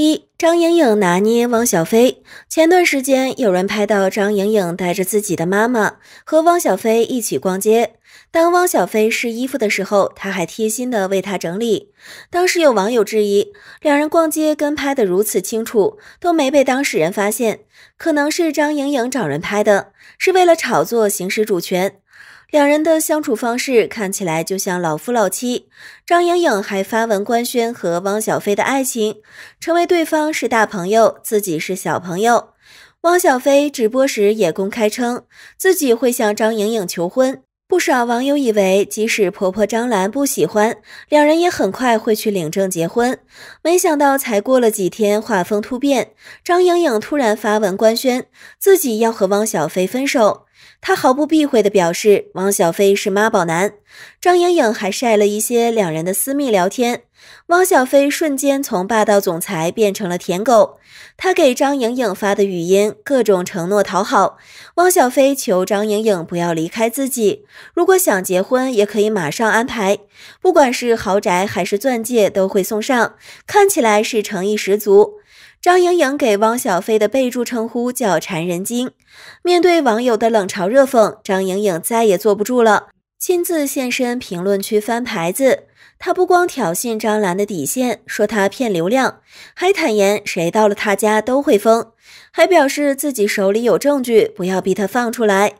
一张颖颖拿捏汪小菲。前段时间，有人拍到张颖颖带着自己的妈妈和汪小菲一起逛街。当汪小菲试衣服的时候，她还贴心的为她整理。当时有网友质疑，两人逛街跟拍的如此清楚，都没被当事人发现，可能是张颖颖找人拍的，是为了炒作，行使主权。两人的相处方式看起来就像老夫老妻。张颖颖还发文官宣和汪小菲的爱情，称“为对方是大朋友，自己是小朋友”。汪小菲直播时也公开称自己会向张颖颖求婚。不少网友以为，即使婆婆张兰不喜欢，两人也很快会去领证结婚。没想到才过了几天，画风突变，张颖颖突然发文官宣自己要和汪小菲分手。他毫不避讳地表示，汪小菲是妈宝男。张颖颖还晒了一些两人的私密聊天，汪小菲瞬间从霸道总裁变成了舔狗。他给张颖颖发的语音，各种承诺讨好。汪小菲求张颖颖不要离开自己，如果想结婚也可以马上安排，不管是豪宅还是钻戒都会送上，看起来是诚意十足。张莹颖给汪小菲的备注称呼叫“缠人精”。面对网友的冷嘲热讽，张莹颖再也坐不住了，亲自现身评论区翻牌子。她不光挑衅张兰的底线，说她骗流量，还坦言谁到了她家都会疯，还表示自己手里有证据，不要逼她放出来。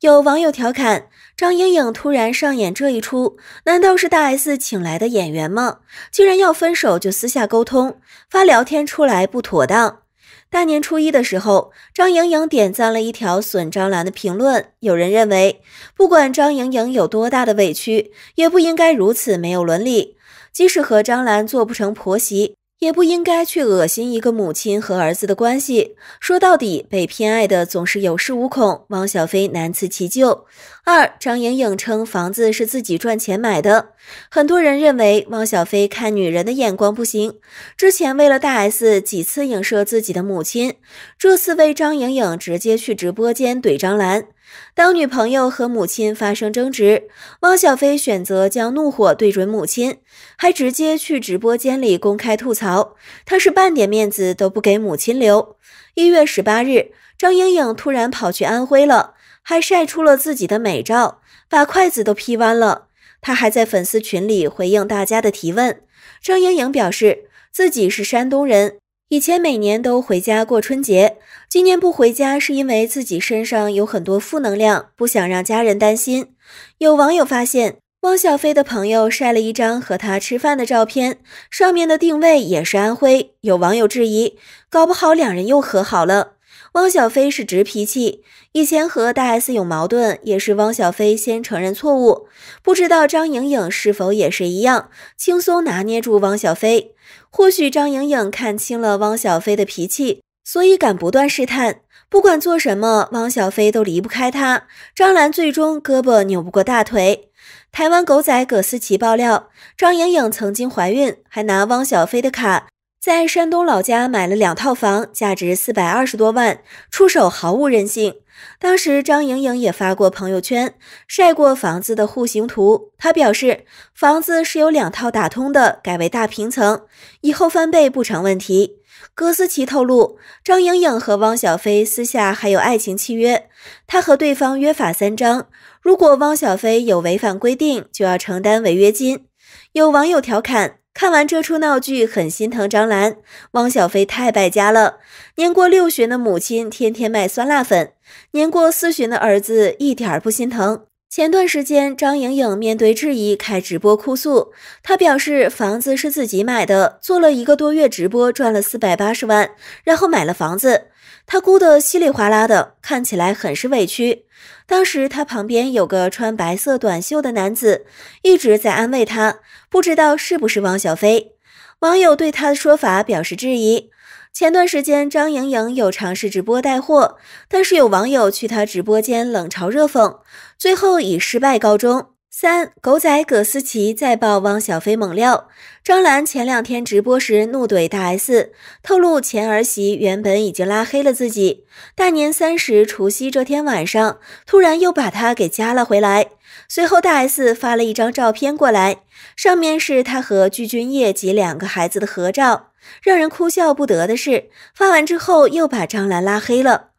有网友调侃。张莹莹突然上演这一出，难道是大 S 请来的演员吗？既然要分手，就私下沟通，发聊天出来不妥当。大年初一的时候，张莹莹点赞了一条损张兰的评论。有人认为，不管张莹莹有多大的委屈，也不应该如此没有伦理。即使和张兰做不成婆媳。也不应该去恶心一个母亲和儿子的关系。说到底，被偏爱的总是有恃无恐，汪小菲难辞其咎。二张颖颖称房子是自己赚钱买的，很多人认为汪小菲看女人的眼光不行。之前为了大 S 几次影射自己的母亲，这次为张颖颖直接去直播间怼张兰。当女朋友和母亲发生争执，汪小菲选择将怒火对准母亲，还直接去直播间里公开吐槽，他是半点面子都不给母亲留。一月十八日，张莹莹突然跑去安徽了，还晒出了自己的美照，把筷子都劈弯了。她还在粉丝群里回应大家的提问。张莹莹表示自己是山东人。以前每年都回家过春节，今年不回家是因为自己身上有很多负能量，不想让家人担心。有网友发现，汪小菲的朋友晒了一张和他吃饭的照片，上面的定位也是安徽。有网友质疑，搞不好两人又和好了。汪小菲是直脾气，以前和大 S 有矛盾，也是汪小菲先承认错误。不知道张颖颖是否也是一样，轻松拿捏住汪小菲。或许张颖颖看清了汪小菲的脾气，所以敢不断试探。不管做什么，汪小菲都离不开她。张兰最终胳膊扭不过大腿。台湾狗仔葛思琪爆料，张颖颖曾经怀孕，还拿汪小菲的卡。在山东老家买了两套房，价值四百二十多万，出手毫无人性。当时张莹颖也发过朋友圈，晒过房子的户型图。她表示，房子是有两套打通的，改为大平层，以后翻倍不成问题。葛思琪透露，张莹颖和汪小菲私下还有爱情契约，她和对方约法三章，如果汪小菲有违反规定，就要承担违约金。有网友调侃。看完这出闹剧，很心疼张兰、汪小菲太败家了。年过六旬的母亲天天卖酸辣粉，年过四旬的儿子一点不心疼。前段时间，张莹莹面对质疑开直播哭诉，她表示房子是自己买的，做了一个多月直播赚了四百八十万，然后买了房子。她哭得稀里哗啦的，看起来很是委屈。当时她旁边有个穿白色短袖的男子，一直在安慰她，不知道是不是汪小菲。网友对他的说法表示质疑。前段时间，张莹莹有尝试直播带货，但是有网友去她直播间冷嘲热讽，最后以失败告终。三狗仔葛思琪再爆汪小菲猛料，张兰前两天直播时怒怼大 S，透露前儿媳原本已经拉黑了自己，大年三十除夕这天晚上，突然又把她给加了回来。随后大 S 发了一张照片过来，上面是她和具俊晔及两个孩子的合照，让人哭笑不得的是，发完之后又把张兰拉黑了。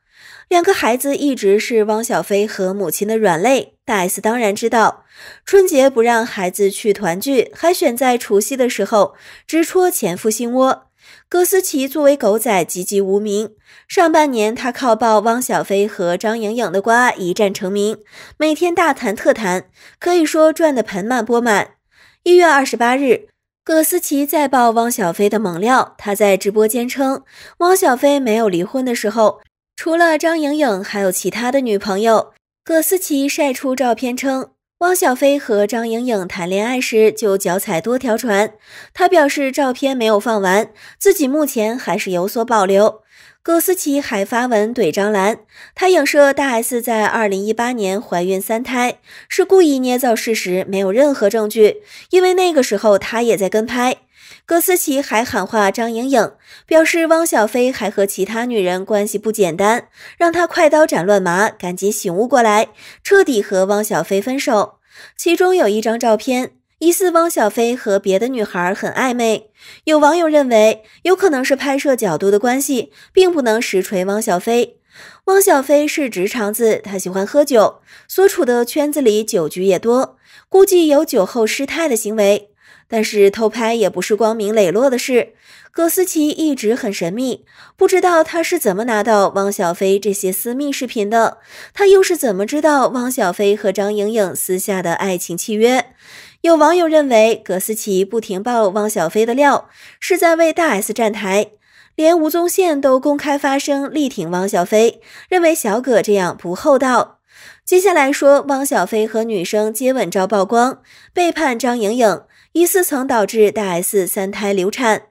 两个孩子一直是汪小菲和母亲的软肋，大 S 当然知道。春节不让孩子去团聚，还选在除夕的时候，直戳前夫心窝。葛思琪作为狗仔籍籍无名，上半年他靠爆汪小菲和张颖颖的瓜一战成名，每天大谈特谈，可以说赚得盆满钵满。一月二十八日，葛思琪再爆汪小菲的猛料，他在直播间称汪小菲没有离婚的时候。除了张颖颖，还有其他的女朋友。葛思琪晒出照片称，汪小菲和张颖颖谈恋爱时就脚踩多条船。他表示照片没有放完，自己目前还是有所保留。葛思琪还发文怼张兰，他影射大 S 在二零一八年怀孕三胎是故意捏造事实，没有任何证据，因为那个时候他也在跟拍。葛思琪还喊话张颖颖，表示汪小菲还和其他女人关系不简单，让她快刀斩乱麻，赶紧醒悟过来，彻底和汪小菲分手。其中有一张照片，疑似汪小菲和别的女孩很暧昧。有网友认为，有可能是拍摄角度的关系，并不能实锤汪小菲。汪小菲是直肠子，他喜欢喝酒，所处的圈子里酒局也多，估计有酒后失态的行为。但是偷拍也不是光明磊落的事。葛思琪一直很神秘，不知道他是怎么拿到汪小菲这些私密视频的。他又是怎么知道汪小菲和张颖颖私下的爱情契约？有网友认为，葛思琪不停爆汪小菲的料，是在为大 S 站台。连吴宗宪都公开发声力挺汪小菲，认为小葛这样不厚道。接下来说，汪小菲和女生接吻照曝光，背叛张颖颖，疑似曾导致大 S 三胎流产。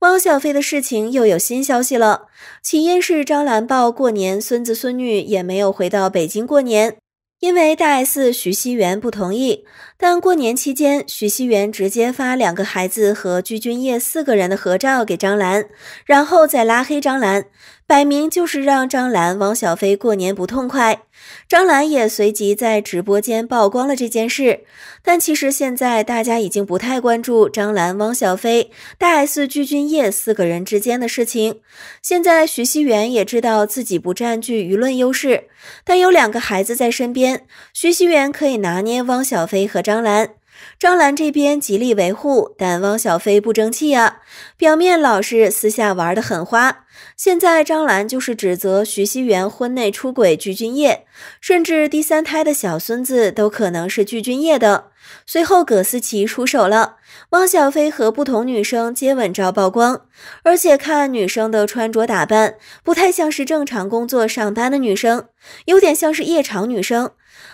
汪小菲的事情又有新消息了，起因是张兰报过年，孙子孙女也没有回到北京过年，因为大 S 徐熙媛不同意。但过年期间，徐熙媛直接发两个孩子和鞠婧祎四个人的合照给张兰，然后再拉黑张兰。摆明就是让张兰、汪小菲过年不痛快，张兰也随即在直播间曝光了这件事。但其实现在大家已经不太关注张兰、汪小菲、大 S、鞠婧祎四个人之间的事情。现在徐熙媛也知道自己不占据舆论优势，但有两个孩子在身边，徐熙媛可以拿捏汪小菲和张兰。张兰这边极力维护，但汪小菲不争气啊，表面老实，私下玩的很花。现在张兰就是指责徐熙媛婚内出轨具俊晔，甚至第三胎的小孙子都可能是具俊晔的。随后葛思琪出手了，汪小菲和不同女生接吻照曝光，而且看女生的穿着打扮，不太像是正常工作上班的女生，有点像是夜场女生，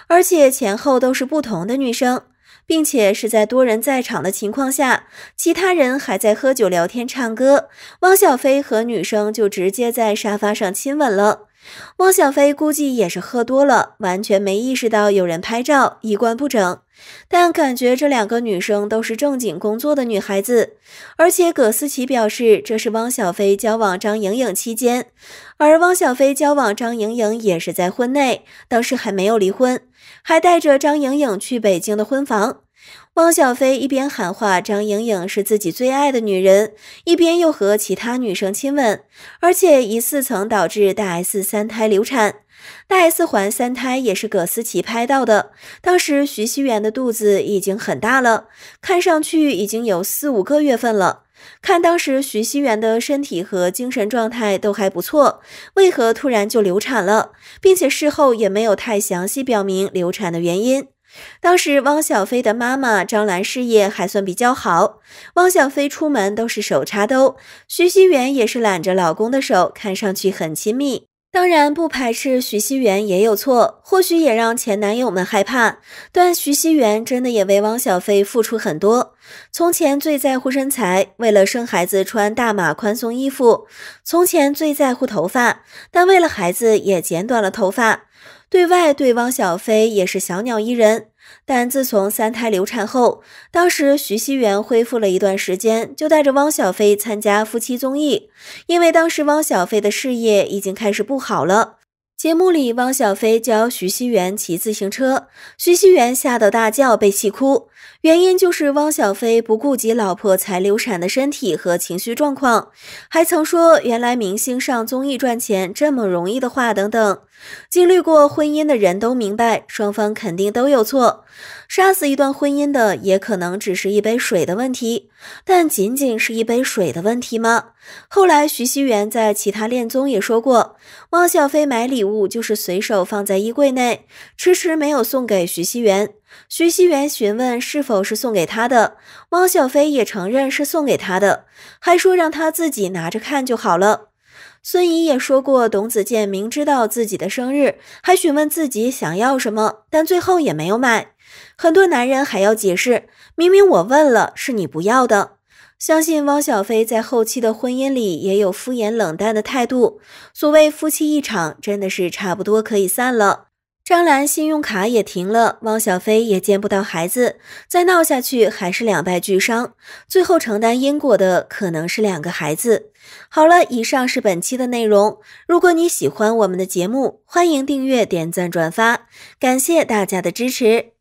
而且前后都是不同的女生。并且是在多人在场的情况下，其他人还在喝酒、聊天、唱歌，汪小菲和女生就直接在沙发上亲吻了。汪小菲估计也是喝多了，完全没意识到有人拍照，衣冠不整。但感觉这两个女生都是正经工作的女孩子，而且葛思琪表示这是汪小菲交往张莹颖期间，而汪小菲交往张莹颖也是在婚内，当时还没有离婚，还带着张莹颖去北京的婚房。汪小菲一边喊话张颖颖是自己最爱的女人，一边又和其他女生亲吻，而且疑似曾导致大 S 三胎流产。大 S 怀三胎也是葛思琪拍到的，当时徐熙媛的肚子已经很大了，看上去已经有四五个月份了。看当时徐熙媛的身体和精神状态都还不错，为何突然就流产了，并且事后也没有太详细表明流产的原因。当时汪小菲的妈妈张兰事业还算比较好，汪小菲出门都是手插兜，徐熙媛也是揽着老公的手，看上去很亲密。当然不排斥徐熙媛也有错，或许也让前男友们害怕，但徐熙媛真的也为汪小菲付出很多。从前最在乎身材，为了生孩子穿大码宽松衣服；从前最在乎头发，但为了孩子也剪短了头发。对外对汪小菲也是小鸟依人，但自从三胎流产后，当时徐熙媛恢复了一段时间，就带着汪小菲参加夫妻综艺，因为当时汪小菲的事业已经开始不好了。节目里，汪小菲教徐熙媛骑自行车，徐熙媛吓得大叫，被气哭。原因就是汪小菲不顾及老婆才流产的身体和情绪状况，还曾说“原来明星上综艺赚钱这么容易”的话等等。经历过婚姻的人都明白，双方肯定都有错。杀死一段婚姻的，也可能只是一杯水的问题。但仅仅是一杯水的问题吗？后来徐熙媛在其他恋综也说过，汪小菲买礼物就是随手放在衣柜内，迟迟没有送给徐熙媛。徐熙媛询问是否是送给他的，汪小菲也承认是送给他的，还说让他自己拿着看就好了。孙怡也说过，董子健明知道自己的生日，还询问自己想要什么，但最后也没有买。很多男人还要解释，明明我问了，是你不要的。相信汪小菲在后期的婚姻里也有敷衍冷淡的态度。所谓夫妻一场，真的是差不多可以散了。张兰信用卡也停了，汪小菲也见不到孩子，再闹下去还是两败俱伤，最后承担因果的可能是两个孩子。好了，以上是本期的内容。如果你喜欢我们的节目，欢迎订阅、点赞、转发，感谢大家的支持。